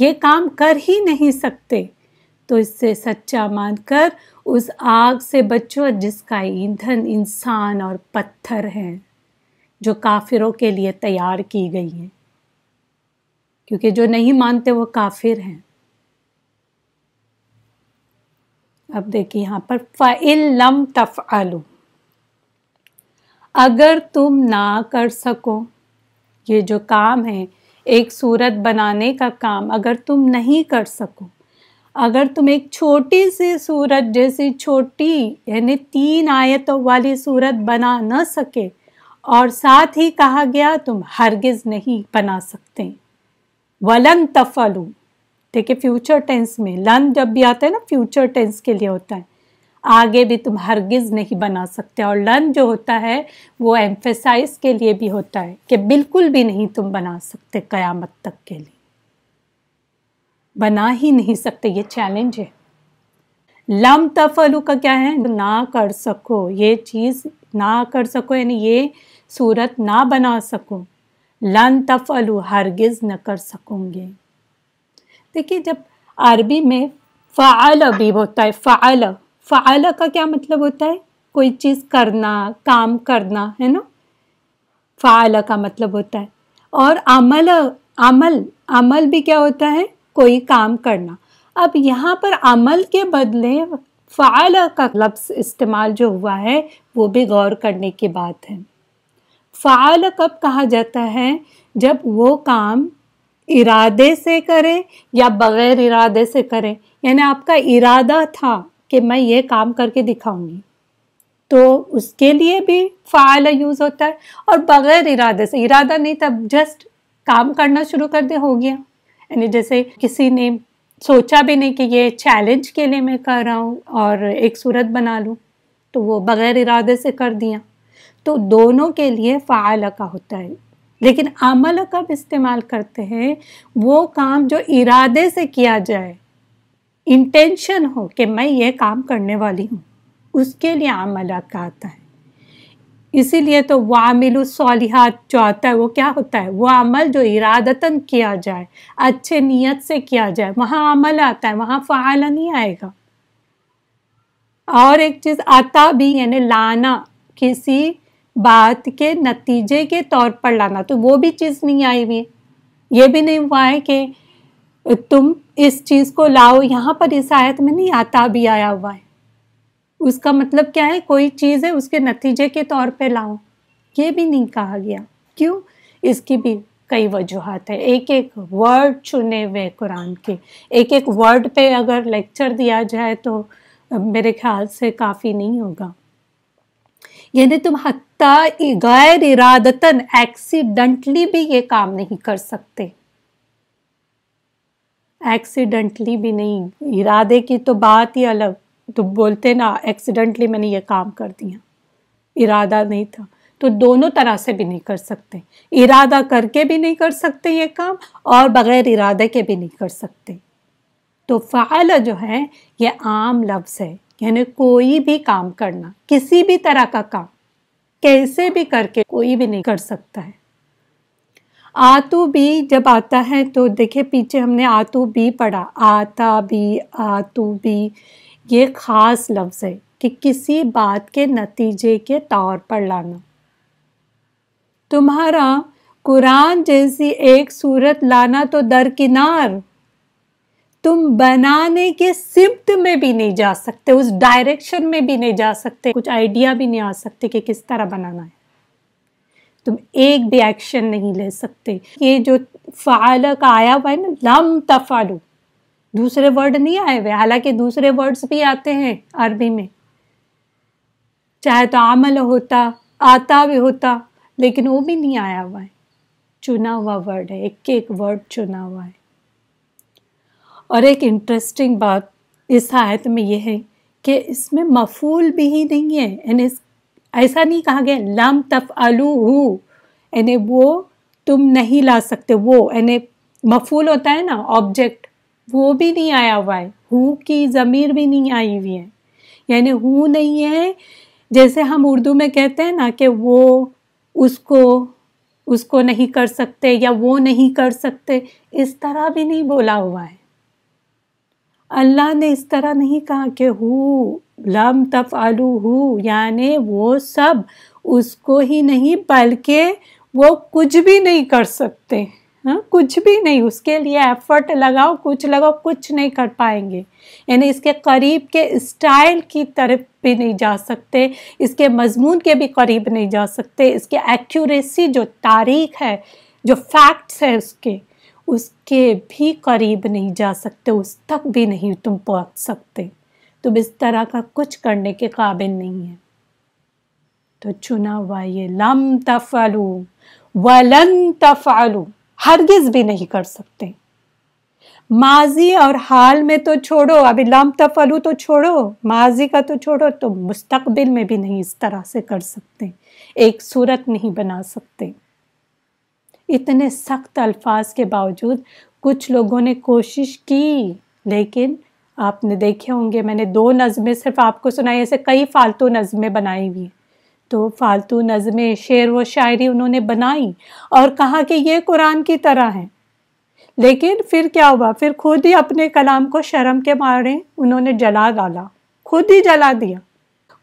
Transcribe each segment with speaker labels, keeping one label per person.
Speaker 1: ये काम कर ही नहीं सकते तो इससे सच्चा मानकर उस आग से बचो जिसका ईंधन इंसान और पत्थर हैं जो काफिरों के लिए तैयार की गई है क्योंकि जो नहीं मानते वो काफिर हैं अब देखिए यहाँ पर फ़ाइल लम तफ़ अगर तुम ना कर सको ये जो काम है एक सूरत बनाने का काम अगर तुम नहीं कर सको अगर तुम एक छोटी सी सूरत जैसी छोटी यानी तीन आयतों वाली सूरत बना न सके और साथ ही कहा गया तुम हरगिज़ नहीं बना सकते वलन तफलू देखिए फ्यूचर टेंस में लन जब भी आता है ना फ्यूचर टेंस के लिए होता है आगे भी तुम हरगिज़ नहीं बना सकते और लर्न जो होता है वो एम्फेसाइज के लिए भी होता है कि बिल्कुल भी नहीं तुम बना सकते क़यामत तक के लिए बना ही नहीं सकते ये चैलेंज है लम तफलू का क्या है ना कर सको ये चीज़ ना कर सको यानी ये सूरत ना बना सको लन तफलू हरगिज़ न कर सकोगे देखिए जब अरबी में फ़ाल भी होता है फ़ाल फ़ाला का क्या मतलब होता है कोई चीज़ करना काम करना है ना फ़ाला का मतलब होता है और अमल अमल अमल भी क्या होता है कोई काम करना अब यहाँ पर अमल के बदले फ़ाला का लफ्स इस्तेमाल जो हुआ है वो भी गौर करने की बात है फ़ाल कब कहा जाता है जब वो काम इरादे से करें या बग़ैर इरादे से करें यानी आपका इरादा था कि मैं ये काम करके दिखाऊंगी तो उसके लिए भी फाइल यूज़ होता है और बगैर इरादे से इरादा नहीं तब जस्ट काम करना शुरू कर दे हो गया यानी जैसे किसी ने सोचा भी नहीं कि ये चैलेंज के लिए मैं कर रहा हूँ और एक सूरत बना लूँ तो वो बग़ैर इरादे से कर दिया तो दोनों के लिए फाइल का होता है लेकिन अमल कब इस्तेमाल करते हैं वो काम जो इरादे से किया जाए इंटेंशन हो कि मैं ये काम करने वाली हूँ उसके लिए अमल का आता है इसीलिए तो वामिल सौलिहात जो आता है वो क्या होता है वो अमल जो इरादतन किया जाए अच्छे नीयत से किया जाए वहाँ अमल आता है वहाँ फ़ाला नहीं आएगा और एक चीज़ आता भी यानी लाना किसी बात के नतीजे के तौर पर लाना तो वो भी चीज़ नहीं आई हुई ये भी नहीं हुआ है कि तुम इस चीज़ को लाओ यहाँ पर इस आयत में नहीं आता भी आया हुआ है उसका मतलब क्या है कोई चीज़ है उसके नतीजे के तौर पे लाओ ये भी नहीं कहा गया क्यों इसकी भी कई वजूहत है एक एक वर्ड चुने हुए कुरान के एक एक वर्ड पे अगर लेक्चर दिया जाए तो मेरे ख्याल से काफ़ी नहीं होगा यानी तुम हत्या गैर इरादतन एक्सीडेंटली भी ये काम नहीं कर सकते एक्सीडेंटली भी नहीं इरादे की तो बात ही अलग तो बोलते ना एक्सीडेंटली मैंने ये काम कर दिया इरादा नहीं था तो दोनों तरह से भी नहीं कर सकते इरादा करके भी नहीं कर सकते ये काम और बग़ैर इरादे के भी नहीं कर सकते तो फ़ाल जो है ये आम लफ्ज़ है यानी कोई भी काम करना किसी भी तरह का काम कैसे भी करके कोई भी नहीं कर सकता है आतु बी जब आता है तो देखिए पीछे हमने आतु बी पढ़ा आता बी आतु बी ये ख़ास लफ्ज़ है कि किसी बात के नतीजे के तौर पर लाना तुम्हारा कुरान जैसी एक सूरत लाना तो दरकिनार तुम बनाने के सिमत में भी नहीं जा सकते उस डायरेक्शन में भी नहीं जा सकते कुछ आइडिया भी नहीं आ सकते कि किस तरह बनाना है तुम एक भी एक्शन नहीं ले सकते ये जो फ़ाल का आया हुआ है ना लम तफालू दूसरे वर्ड नहीं आए हुए हालांकि दूसरे वर्ड्स भी आते हैं अरबी में चाहे तो आमल होता आता भी होता लेकिन वो भी नहीं आया हुआ है चुना हुआ वर्ड है एक एक वर्ड चुना हुआ है और एक इंटरेस्टिंग बात इस आयत में यह है कि इसमें मफूल भी ही नहीं है एंड इस ऐसा नहीं कहा गया लम तफ आलू हु यानी वो तुम नहीं ला सकते वो यानी मफूल होता है ना ऑब्जेक्ट वो भी नहीं आया हुआ है हु की ज़मीर भी नहीं आई हुई है यानी हु नहीं है जैसे हम उर्दू में कहते हैं ना कि वो उसको उसको नहीं कर सकते या वो नहीं कर सकते इस तरह भी नहीं बोला हुआ है अल्लाह ने इस तरह नहीं कहा कि हु लम तफ आलू तफ़लू यानि वो सब उसको ही नहीं बल्कि वो कुछ भी नहीं कर सकते हाँ कुछ भी नहीं उसके लिए एफर्ट लगाओ कुछ लगाओ कुछ नहीं कर पाएंगे यानी इसके करीब के स्टाइल की तरफ भी नहीं जा सकते इसके मजमून के भी करीब नहीं जा सकते इसके एक्यूरेसी जो तारीख है जो फैक्ट्स है उसके उसके भी करीब नहीं जा सकते उस तक भी नहीं तुम पहुँच सकते तुम इस तरह का कुछ करने के काबिल नहीं है तो चुना हुआ ये लम तफालू वलन तफालू हरगिज भी नहीं कर सकते माजी और हाल में तो छोड़ो अभी लम तफलू तो छोड़ो माजी का तो छोड़ो तो मुस्तकबिल में भी नहीं इस तरह से कर सकते एक सूरत नहीं बना सकते इतने सख्त अल्फाज के बावजूद कुछ लोगों ने कोशिश की लेकिन आपने देखे होंगे मैंने दो नज़में सिर्फ आपको सुनाई ऐसे कई फ़ालतू नज़में बनाई हुई तो फालतू नज़में शेर व शायरी उन्होंने बनाई और कहा कि ये कुरान की तरह है लेकिन फिर क्या हुआ फिर खुद ही अपने कलाम को शर्म के मारे उन्होंने जला डाला खुद ही जला दिया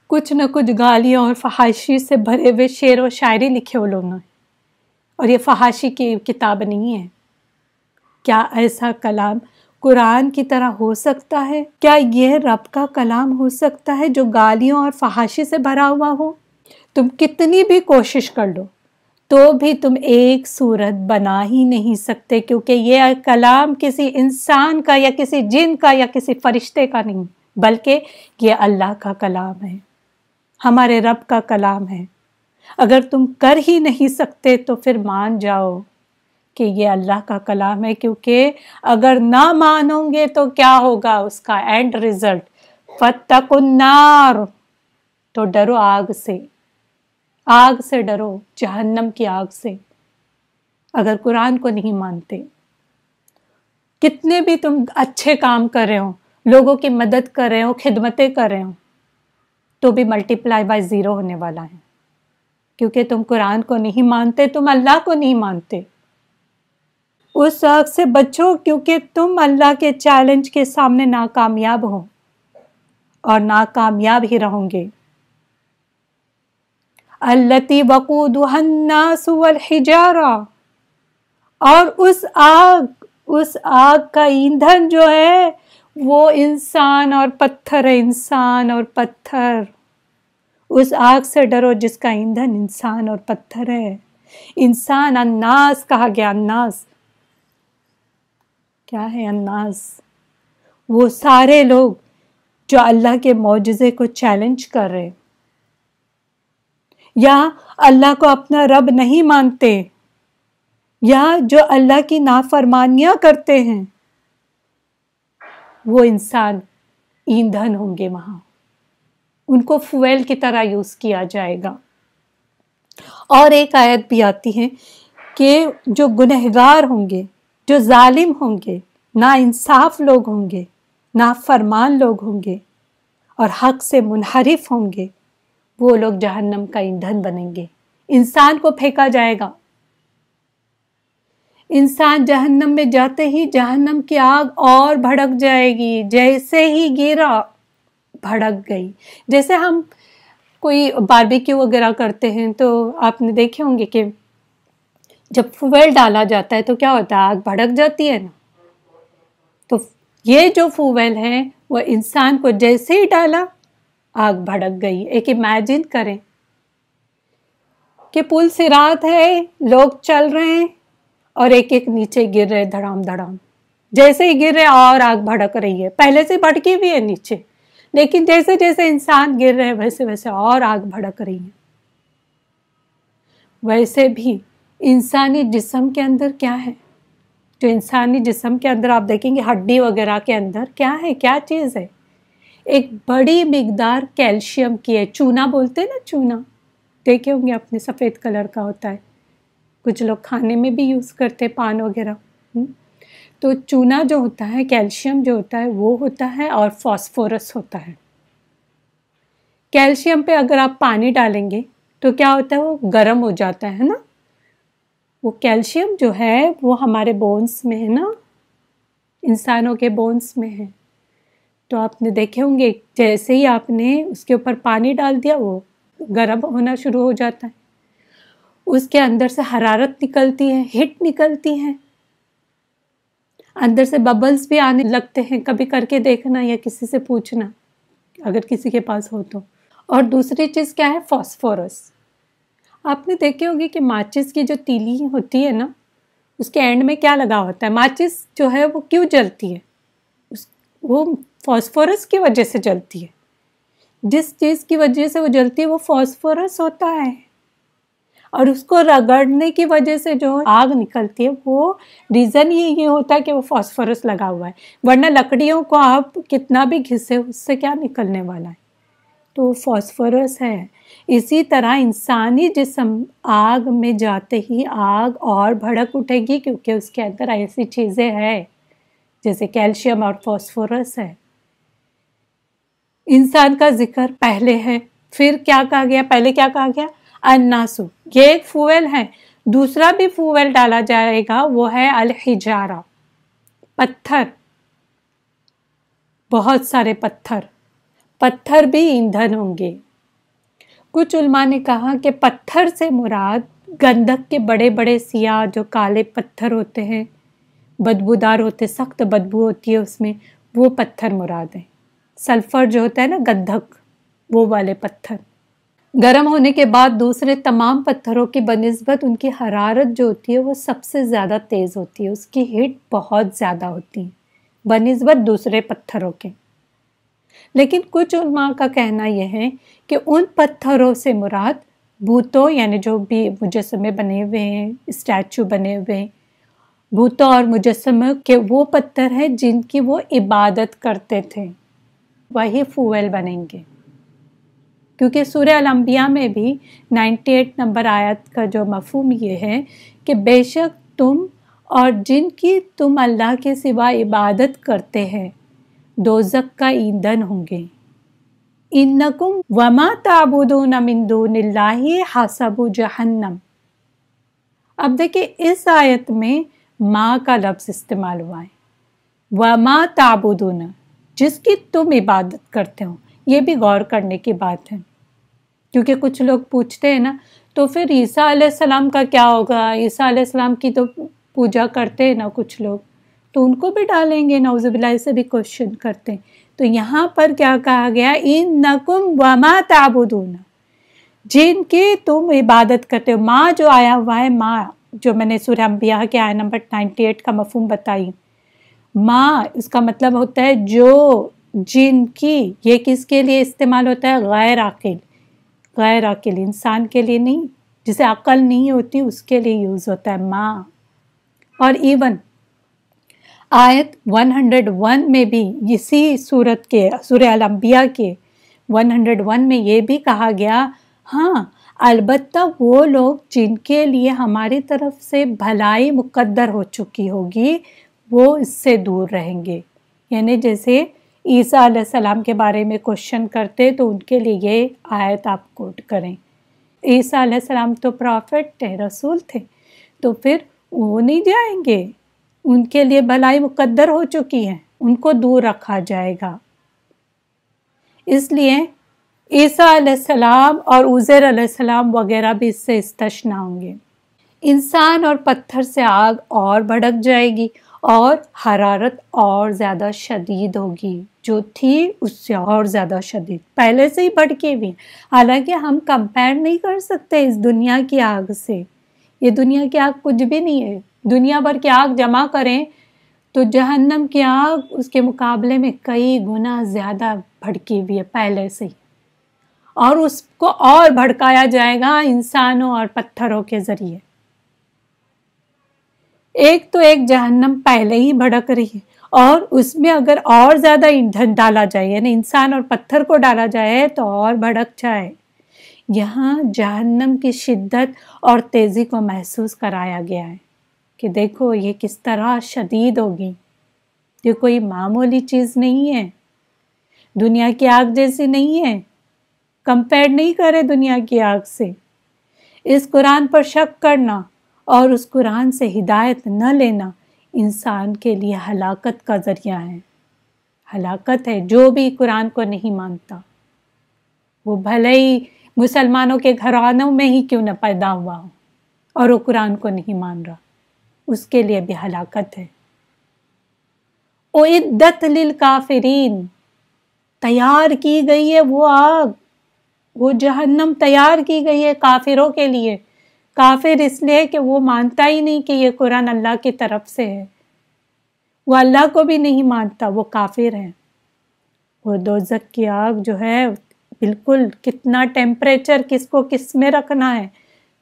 Speaker 1: कुछ न कुछ गालियों और फहाशी से भरे हुए शेर व शायरी लिखे लोगों ने और ये फहाशी की किताब नहीं है क्या ऐसा कलाम कुरान की तरह हो सकता है क्या यह रब का कलाम हो सकता है जो गालियों और फहाशे से भरा हुआ हो तुम कितनी भी कोशिश कर लो तो भी तुम एक सूरत बना ही नहीं सकते क्योंकि यह कलाम किसी इंसान का या किसी जिन का या किसी फरिश्ते का नहीं बल्कि यह अल्लाह का कलाम है हमारे रब का कलाम है अगर तुम कर ही नहीं सकते तो फिर मान जाओ कि ये अल्लाह का कलाम है क्योंकि अगर ना मानोगे तो क्या होगा उसका एंड रिजल्ट फतकुन्नार तो डरो आग से आग से डरो जहन्नम की आग से अगर कुरान को नहीं मानते कितने भी तुम अच्छे काम कर रहे हो लोगों की मदद कर रहे हो खिदमतें कर रहे हो तो भी मल्टीप्लाई बाय ज़ीरो होने वाला है क्योंकि तुम कुरान को नहीं मानते तुम अल्लाह को नहीं मानते उस आग से बचो क्योंकि तुम अल्लाह के चैलेंज के सामने नाकामयाब हो और नाकामयाब ही रहोगे अल्लती वकूदनासवलहिजारा और उस आग उस आग का ईंधन जो है वो इंसान और पत्थर है इंसान और पत्थर उस आग से डरो जिसका ईंधन इंसान और पत्थर है इंसान अन्नास कहा गया अन्नास क्या है अन्नाज वो सारे लोग जो अल्लाह के मुजज़े को चैलेंज कर रहे या अल्लाह को अपना रब नहीं मानते या जो अल्लाह की नाफरमानियाँ करते हैं वो इंसान ईंधन होंगे वहां उनको फ्यूल की तरह यूज़ किया जाएगा और एक आयत भी आती है कि जो गुनहगार होंगे जो जालिम होंगे ना इंसाफ लोग होंगे ना फरमान लोग होंगे और हक से मुनहरफ होंगे वो लोग जहन्नम का ईंधन बनेंगे इंसान को फेंका जाएगा इंसान जहन्नम में जाते ही जहन्नम की आग और भड़क जाएगी जैसे ही गिरा भड़क गई जैसे हम कोई बारबेक्यू वगैरह करते हैं तो आपने देखे होंगे कि जब फूवेल डाला जाता है तो क्या होता है आग भड़क जाती है ना तो ये जो फ्यूल है वह इंसान को जैसे ही डाला आग भड़क गई एक इमेजिन करें कि पुल से रात है लोग चल रहे हैं और एक एक नीचे गिर रहे धड़ाम धड़ाम जैसे ही गिर रहे और आग भड़क रही है पहले से भड़की हुई है नीचे लेकिन जैसे जैसे इंसान गिर रहे हैं वैसे वैसे और आग भड़क रही है वैसे भी इंसानी जिसम के अंदर क्या है तो इंसानी जिसम के अंदर आप देखेंगे हड्डी वगैरह के अंदर क्या है क्या चीज़ है एक बड़ी मकदार कैल्शियम की है चूना बोलते हैं ना चूना देखे होंगे अपने सफ़ेद कलर का होता है कुछ लोग खाने में भी यूज़ करते हैं पान वगैरह हम्म। तो चूना जो होता है कैल्शियम जो होता है वो होता है और फॉस्फोरस होता है कैल्शियम पे अगर आप पानी डालेंगे तो क्या होता है वो गर्म हो जाता है ना वो कैल्शियम जो है वो हमारे बोन्स में है ना इंसानों के बोन्स में है तो आपने देखे होंगे जैसे ही आपने उसके ऊपर पानी डाल दिया वो गर्म होना शुरू हो जाता है उसके अंदर से हरारत निकलती है हिट निकलती है अंदर से बबल्स भी आने लगते हैं कभी करके देखना या किसी से पूछना अगर किसी के पास हो तो और दूसरी चीज़ क्या है फॉस्फोरस आपने देखे होंगे कि माचिस की जो तीली होती है ना उसके एंड में क्या लगा होता है माचिस जो है वो क्यों जलती है उस वो फॉस्फोरस की वजह से जलती है जिस चीज़ की वजह से वो जलती है वो फॉस्फोरस होता है और उसको रगड़ने की वजह से जो आग निकलती है वो रीज़न ही ये होता है कि वो फॉस्फोरस लगा हुआ है वरना लकड़ियों को आप कितना भी घिसे उससे क्या निकलने वाला है तो फॉस्फोरस है इसी तरह इंसानी जिसम आग में जाते ही आग और भड़क उठेगी क्योंकि उसके अंदर ऐसी चीज़ें हैं जैसे कैल्शियम और फॉस्फोरस है इंसान का जिक्र पहले है फिर क्या कहा गया पहले क्या कहा गया अन्नासु ये एक फूवेल है दूसरा भी फ्यूल डाला जाएगा वो है अल हिजारा पत्थर बहुत सारे पत्थर पत्थर भी ईंधन होंगे कुछ उल्मा ने कहा कि पत्थर से मुराद गंधक के बड़े बड़े सियाह जो काले पत्थर होते हैं बदबूदार होते सख्त बदबू होती है उसमें वो पत्थर मुराद हैं सल्फ़र जो होता है ना गंधक वो वाले पत्थर गर्म होने के बाद दूसरे तमाम पत्थरों की बनस्बत उनकी हरारत जो होती है वो सबसे ज़्यादा तेज़ होती है उसकी हीट बहुत ज़्यादा होती है बनस्बत दूसरे पत्थरों के लेकिन कुछ उलमा का कहना यह है कि उन पत्थरों से मुराद भूतों यानी जो भी मुजस्मे बने हुए हैं स्टैचू बने हुए हैं भूतों और मुजस्म के वो पत्थर हैं जिनकी वो इबादत करते थे वही फूल बनेंगे क्योंकि सूर्य अलम्बिया में भी 98 नंबर आयत का जो मफहम ये है कि बेशक तुम और जिनकी तुम अल्लाह के सिवा इबादत करते हैं दोजक का ईंधन होंगे इन्नकुम वमा ताबुदून मिंदू हासबु जहन्नम अब देखिए इस आयत में माँ का लफ्ज़ इस्तेमाल हुआ है वमा माँ ताबुदून जिसकी तुम इबादत करते हो ये भी गौर करने की बात है क्योंकि कुछ लोग पूछते हैं ना तो फिर ईसा सलाम का क्या होगा ईसा सलाम की तो पूजा करते हैं ना कुछ लोग तो उनको भी डालेंगे नौजबिल्ला से भी क्वेश्चन करते हैं तो यहाँ पर क्या कहा गया इन नकुम वमा ताबुदूना जिनकी तुम इबादत करते हो माँ जो आया हुआ है माँ जो मैंने सूर्य अम्बिया के आया नंबर नाइन्टी एट का मफहम बताई माँ इसका मतलब होता है जो जिनकी ये किसके लिए इस्तेमाल होता है गैर आकिल गैर आकिल इंसान के लिए नहीं जिसे अकल नहीं होती उसके लिए यूज़ होता है माँ और इवन आयत 101 में भी इसी सूरत के सूर अलम्बिया के 101 में ये भी कहा गया हाँ अलबत् वो लोग जिनके लिए हमारी तरफ से भलाई मुकद्दर हो चुकी होगी वो इससे दूर रहेंगे यानी जैसे ईसा सलाम के बारे में क्वेश्चन करते तो उनके लिए ये आयत आप कोट करें ईसा सलाम तो प्रॉफिट थे रसूल थे तो फिर वो नहीं जाएंगे उनके लिए भलाई मुकद्दर हो चुकी है उनको दूर रखा जाएगा इसलिए ईसा सलाम और उज़ैर सलाम वगैरह भी इससे इस्तशना होंगे इंसान और पत्थर से आग और भड़क जाएगी और हरारत और ज़्यादा शदीद होगी जो थी उससे और ज़्यादा शदीद पहले से ही भड़की हुई हालांकि हम कंपेयर नहीं कर सकते इस दुनिया की आग से ये दुनिया की आग कुछ भी नहीं है दुनिया भर की आग जमा करें तो जहन्नम की आग उसके मुकाबले में कई गुना ज़्यादा भड़की हुई है पहले से ही और उसको और भड़काया जाएगा इंसानों और पत्थरों के ज़रिए एक तो एक जहन्नम पहले ही भड़क रही है और उसमें अगर और ज़्यादा ईंधन डाला जाए यानी इंसान और पत्थर को डाला जाए तो और भड़क जाए यहाँ जहन्नम की शिद्दत और तेज़ी को महसूस कराया गया है कि देखो ये किस तरह शदीद होगी ये कोई मामूली चीज़ नहीं है दुनिया की आग जैसी नहीं है कंपेयर नहीं करें दुनिया की आग से इस कुरान पर शक करना और उस कुरान से हिदायत न लेना इंसान के लिए हलाकत का ज़रिया है हलाकत है जो भी कुरान को नहीं मानता वो भले ही मुसलमानों के घरानों में ही क्यों न पैदा हुआ हूँ और वो कुरान को नहीं मान रहा उसके लिए भी हलाकत है ओ इद्दत लिल काफिरीन तैयार की गई है वो आग वो जहन्नम तैयार की गई है काफिरों के लिए काफिर इसलिए कि वो मानता ही नहीं कि ये कुरान अल्लाह की तरफ से है वो अल्लाह को भी नहीं मानता वो काफिर है वो दोजक की आग जो है बिल्कुल कितना टेम्परेचर किसको किस में रखना है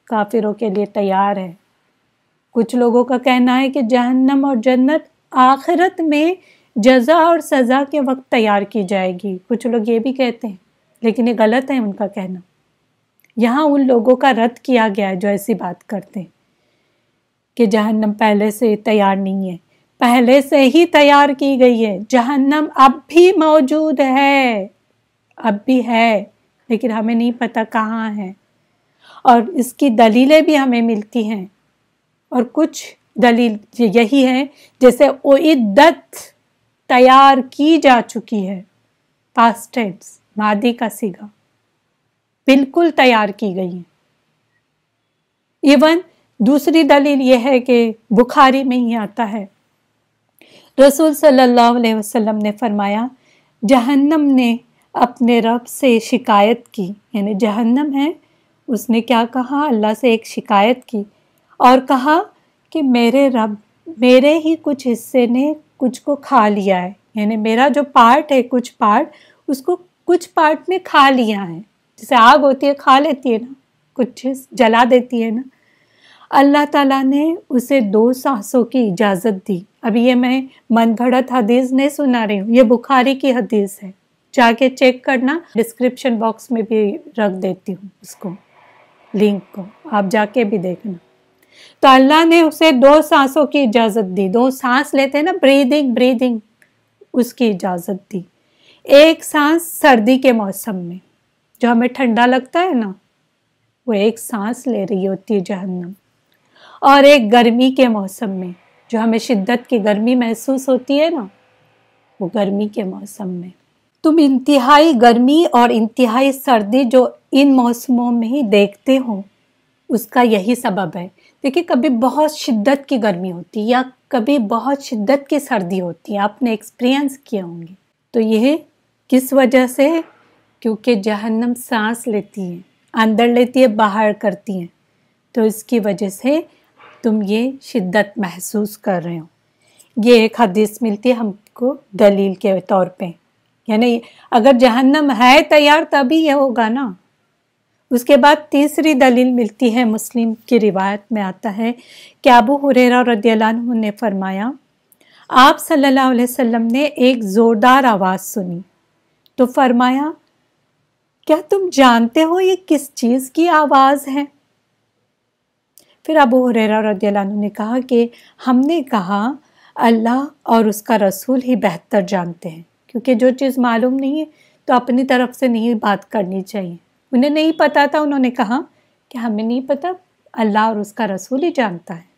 Speaker 1: काफिरों के लिए तैयार है कुछ लोगों का कहना है कि जहन्नम और जन्नत आखिरत में जजा और सज़ा के वक्त तैयार की जाएगी कुछ लोग ये भी कहते हैं लेकिन ये गलत है उनका कहना यहाँ उन लोगों का रद्द किया गया है जो ऐसी बात करते हैं कि जहन्नम पहले से तैयार नहीं है पहले से ही तैयार की गई है जहन्नम अब भी मौजूद है अब भी है लेकिन हमें नहीं पता कहाँ है और इसकी दलीलें भी हमें मिलती हैं और कुछ दलील यही है जैसे ओदत तैयार की जा चुकी है पास्ट टेंस मादी का सिगा बिल्कुल तैयार की गई है इवन दूसरी दलील यह है कि बुखारी में ही आता है रसूल सल्लल्लाहु अलैहि वसल्लम ने फरमाया जहन्नम ने अपने रब से शिकायत की यानी जहन्नम है उसने क्या कहा अल्लाह से एक शिकायत की और कहा कि मेरे रब मेरे ही कुछ हिस्से ने कुछ को खा लिया है यानी मेरा जो पार्ट है कुछ पार्ट उसको कुछ पार्ट ने खा लिया है जैसे आग होती है खा लेती है ना कुछ जला देती है ना अल्लाह ताला ने उसे दो सांसों की इजाज़त दी अभी ये मैं मन घड़त हदीस नहीं सुना रही हूँ ये बुखारी की हदीस है जाके चेक करना डिस्क्रिप्शन बॉक्स में भी रख देती हूँ उसको लिंक को आप जाके भी देखना तो अल्लाह ने उसे दो सांसों की इजाज़त दी दो सांस लेते हैं ना ब्रीदिंग ब्रीदिंग उसकी इजाज़त दी एक सांस सर्दी के मौसम में जो हमें ठंडा लगता है ना वो एक सांस ले रही होती है जहन्नम और एक गर्मी के मौसम में जो हमें शिद्दत की गर्मी महसूस होती है ना वो गर्मी के मौसम में तुम इंतहाई गर्मी और इंतहाई सर्दी जो इन मौसमों में ही देखते हो उसका यही सबब है देखिए कभी बहुत शिद्दत की गर्मी होती है या कभी बहुत शिद्दत की सर्दी होती है आपने एक्सपीरियंस किए होंगे तो यह किस वजह से क्योंकि जहन्नम सांस लेती है अंदर लेती है बाहर करती है तो इसकी वजह से तुम ये शिद्दत महसूस कर रहे हो ये एक हदीस मिलती है हमको दलील के तौर पर यानी अगर जहन्नम है तैयार तभी यह होगा ना उसके बाद तीसरी दलील मिलती है मुस्लिम की रिवायत में आता है कि अबू हुरेरा रदील्हु ने फरमाया आप सल्लल्लाहु अलैहि वसल्लम ने एक ज़ोरदार आवाज़ सुनी तो फरमाया क्या तुम जानते हो ये किस चीज़ की आवाज़ है फिर अबू हुरेरा रदील्हु ने कहा कि हमने कहा अल्लाह और उसका रसूल ही बेहतर जानते हैं क्योंकि जो चीज़ मालूम नहीं है तो अपनी तरफ से नहीं बात करनी चाहिए उन्हें नहीं पता था उन्होंने कहा कि हमें नहीं पता अल्लाह और उसका रसूल ही जानता है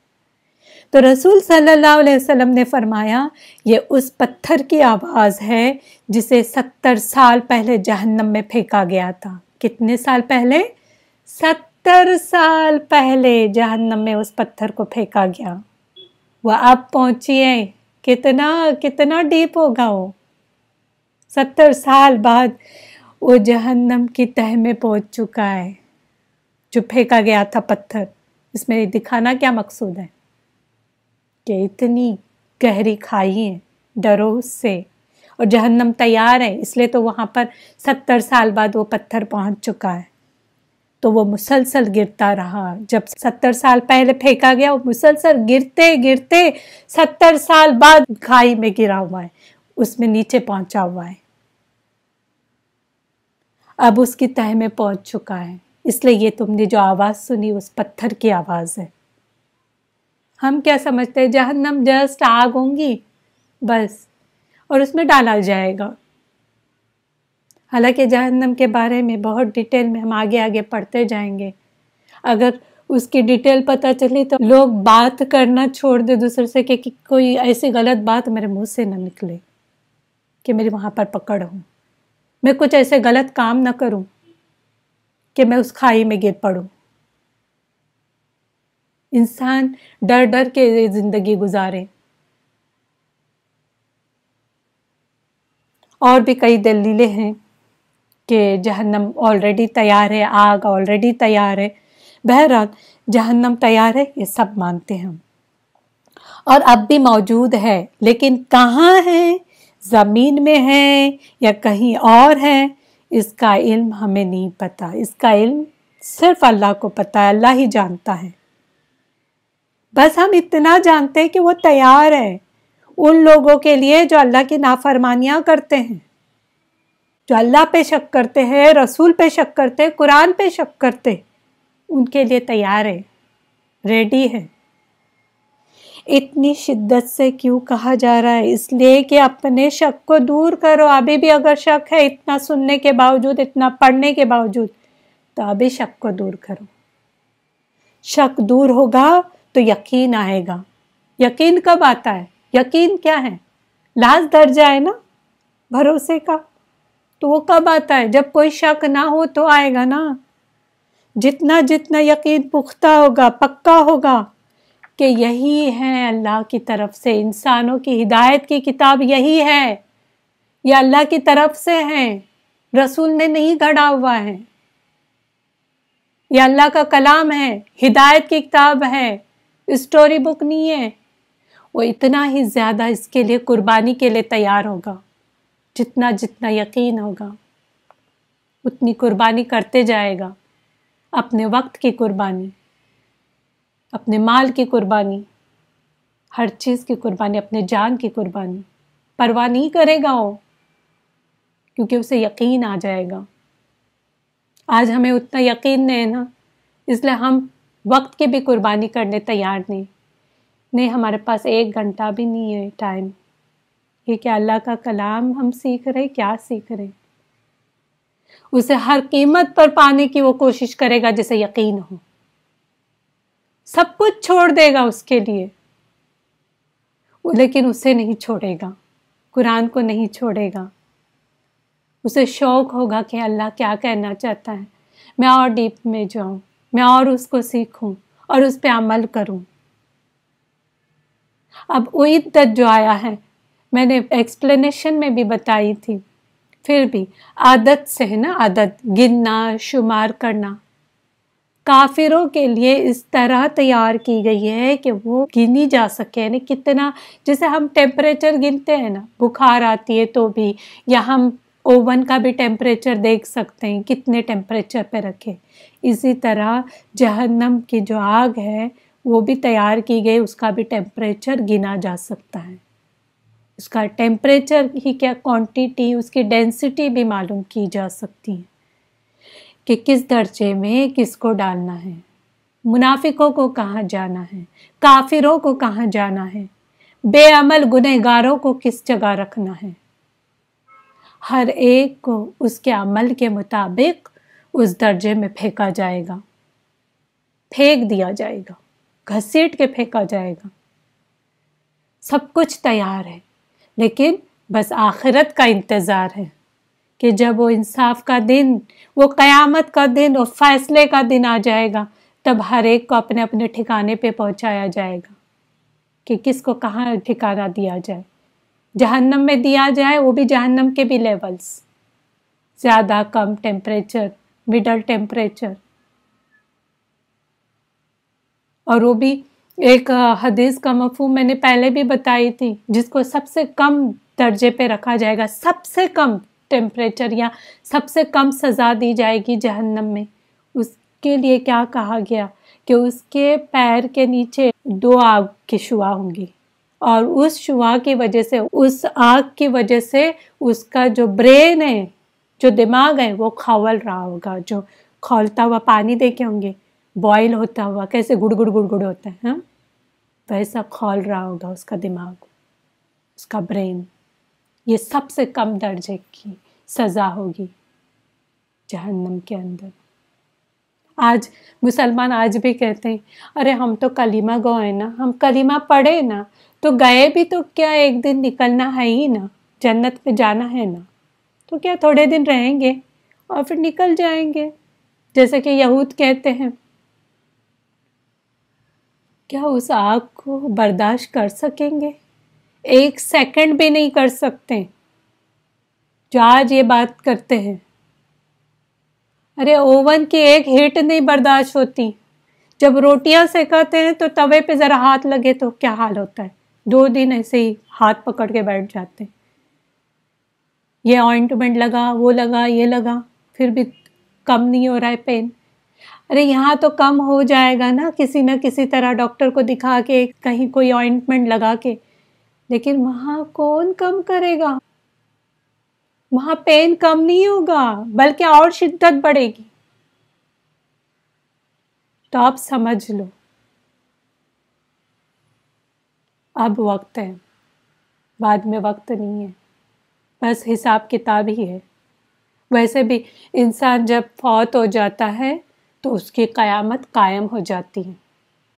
Speaker 1: तो रसूल सल्लल्लाहु अलैहि वसल्लम ने फरमाया ये उस पत्थर की आवाज़ है जिसे सत्तर साल पहले जहन्नम में फेंका गया था कितने साल पहले सत्तर साल पहले जहन्नम में उस पत्थर को फेंका गया वह अब पहुँची है कितना कितना डीप होगा वो सत्तर साल बाद वो जहन्नम की तह में पहुंच चुका है जो फेंका गया था पत्थर इसमें दिखाना क्या मकसूद है कि इतनी गहरी खाई है डरो उससे और जहन्नम तैयार है इसलिए तो वहाँ पर सत्तर साल बाद वो पत्थर पहुँच चुका है तो वो मुसलसल गिरता रहा जब सत्तर साल पहले फेंका गया वो मुसलसल गिरते गिरते सत्तर साल बाद खाई में गिरा हुआ है उसमें नीचे पहुंचा हुआ है अब उसकी तह में पहुंच चुका है इसलिए ये तुमने जो आवाज़ सुनी उस पत्थर की आवाज़ है हम क्या समझते हैं नम जस्ट आग होंगी बस और उसमें डाला जाएगा हालांकि जहन्नम के बारे में बहुत डिटेल में हम आगे आगे पढ़ते जाएंगे अगर उसकी डिटेल पता चले तो लोग बात करना छोड़ दे दूसरे से कि, कि कोई ऐसी गलत बात मेरे मुंह से ना निकले कि मेरी वहाँ पर पकड़ हो मैं कुछ ऐसे गलत काम ना करूं कि मैं उस खाई में गिर पड़ूं इंसान डर डर के ज़िंदगी गुजारे और भी कई दलीलें हैं कि जहन्नम ऑलरेडी तैयार है आग ऑलरेडी तैयार है बहरहाल जहन्नम तैयार है ये सब मानते हैं हम और अब भी मौजूद है लेकिन कहाँ है ज़मीन में हैं या कहीं और हैं इसका इल्म हमें नहीं पता इसका इल्म सिर्फ अल्लाह को पता है अल्लाह ही जानता है बस हम इतना जानते हैं कि वो तैयार है उन लोगों के लिए जो अल्लाह की नाफरमानियाँ करते हैं जो अल्लाह पे शक करते हैं रसूल पे शक करते हैं कुरान पे शक करते उनके लिए तैयार है रेडी है इतनी शिद्दत से क्यों कहा जा रहा है इसलिए कि अपने शक को दूर करो अभी भी अगर शक है इतना सुनने के बावजूद इतना पढ़ने के बावजूद तो अभी शक को दूर करो शक दूर होगा तो यकीन आएगा यकीन कब आता है यकीन क्या है लाज दर्जा है ना भरोसे का तो वो कब आता है जब कोई शक ना हो तो आएगा ना जितना जितना यकीन पुख्ता होगा पक्का होगा कि यही है अल्लाह की तरफ से इंसानों की हिदायत की किताब यही है यह अल्लाह की तरफ से है रसूल ने नहीं घड़ा हुआ है यह अल्लाह का कलाम है हिदायत की किताब है स्टोरी बुक नहीं है वो इतना ही ज़्यादा इसके लिए कुर्बानी के लिए तैयार होगा जितना जितना यकीन होगा उतनी कुर्बानी करते जाएगा अपने वक्त की कुर्बानी अपने माल की कुर्बानी हर चीज़ की कुर्बानी अपने जान की कुर्बानी परवाह नहीं करेगा वो क्योंकि उसे यकीन आ जाएगा आज हमें उतना यकीन नहीं है ना इसलिए हम वक्त की भी कुर्बानी करने तैयार नहीं नहीं हमारे पास एक घंटा भी नहीं है टाइम ये क्या अल्लाह का कलाम हम सीख रहे हैं क्या सीख रहे उसे हर कीमत पर पाने की वो कोशिश करेगा जिसे यकीन हो सब कुछ छोड़ देगा उसके लिए वो लेकिन उसे नहीं छोड़ेगा कुरान को नहीं छोड़ेगा उसे शौक़ होगा कि अल्लाह क्या कहना चाहता है मैं और डीप में जाऊं मैं और उसको सीखूं और उस पर अमल करूं अब ईद तक जो आया है मैंने एक्सप्लेनेशन में भी बताई थी फिर भी आदत से है ना आदत गिनना शुमार करना काफिरों के लिए इस तरह तैयार की गई है कि वो गिनी जा सके यानी कितना जैसे हम टेम्परेचर गिनते हैं ना बुखार आती है तो भी या हम ओवन का भी टेम्परेचर देख सकते हैं कितने टेम्परेचर पे रखे इसी तरह जहन्नम की जो आग है वो भी तैयार की गई उसका भी टेम्परेचर गिना जा सकता है उसका टेम्परेचर ही क्या क्वांटिटी उसकी डेंसिटी भी मालूम की जा सकती है कि किस दर्जे में किसको डालना है मुनाफिकों को कहाँ जाना है काफिरों को कहाँ जाना है बेअमल गुनहगारों को किस जगह रखना है हर एक को उसके अमल के मुताबिक उस दर्जे में फेंका जाएगा फेंक दिया जाएगा घसीट के फेंका जाएगा सब कुछ तैयार है लेकिन बस आखिरत का इंतज़ार है कि जब वो इंसाफ का दिन वो क़यामत का दिन और फैसले का दिन आ जाएगा तब हर एक को अपने अपने ठिकाने पे पहुंचाया जाएगा कि किसको कहाँ ठिकाना दिया जाए जहन्नम में दिया जाए वो भी जहन्नम के भी लेवल्स ज़्यादा कम टेम्परेचर मिडल टेम्परेचर और वो भी एक हदीस का मफहम मैंने पहले भी बताई थी जिसको सबसे कम दर्जे पे रखा जाएगा सबसे कम टेम्परेचर या सबसे कम सज़ा दी जाएगी जहन्नम में उसके लिए क्या कहा गया कि उसके पैर के नीचे दो आग की शुआ होंगी और उस शुआ की वजह से उस आग की वजह से उसका जो ब्रेन है जो दिमाग है वो खौल रहा होगा जो खौलता हुआ पानी देखे होंगे बॉयल होता हुआ कैसे गुड़ गुड़ गुड़ गुड़ होता है हा? वैसा खौल रहा होगा उसका दिमाग उसका ब्रेन ये सबसे कम दर्जे की सज़ा होगी जहन्नम के अंदर आज मुसलमान आज भी कहते हैं अरे हम तो कलीमा गए ना हम कलीमा पढ़े ना तो गए भी तो क्या एक दिन निकलना है ही ना जन्नत में जाना है ना तो क्या थोड़े दिन रहेंगे और फिर निकल जाएंगे जैसे कि यहूद कहते हैं क्या उस आग को बर्दाश्त कर सकेंगे एक सेकंड भी नहीं कर सकते जो आज ये बात करते हैं अरे ओवन की एक हीट नहीं बर्दाश्त होती जब रोटियां सेकाते हैं तो तवे पे ज़रा हाथ लगे तो क्या हाल होता है दो दिन ऐसे ही हाथ पकड़ के बैठ जाते हैं ये ऑइंटमेंट लगा वो लगा ये लगा फिर भी कम नहीं हो रहा है पेन अरे यहाँ तो कम हो जाएगा ना किसी ना किसी तरह डॉक्टर को दिखा के कहीं कोई ऑइंटमेंट लगा के लेकिन वहां कौन कम करेगा वहाँ पेन कम नहीं होगा बल्कि और शिद्दत बढ़ेगी तो आप समझ लो अब वक्त है बाद में वक्त नहीं है बस हिसाब किताब ही है वैसे भी इंसान जब फौत हो जाता है तो उसकी क़यामत कायम हो जाती है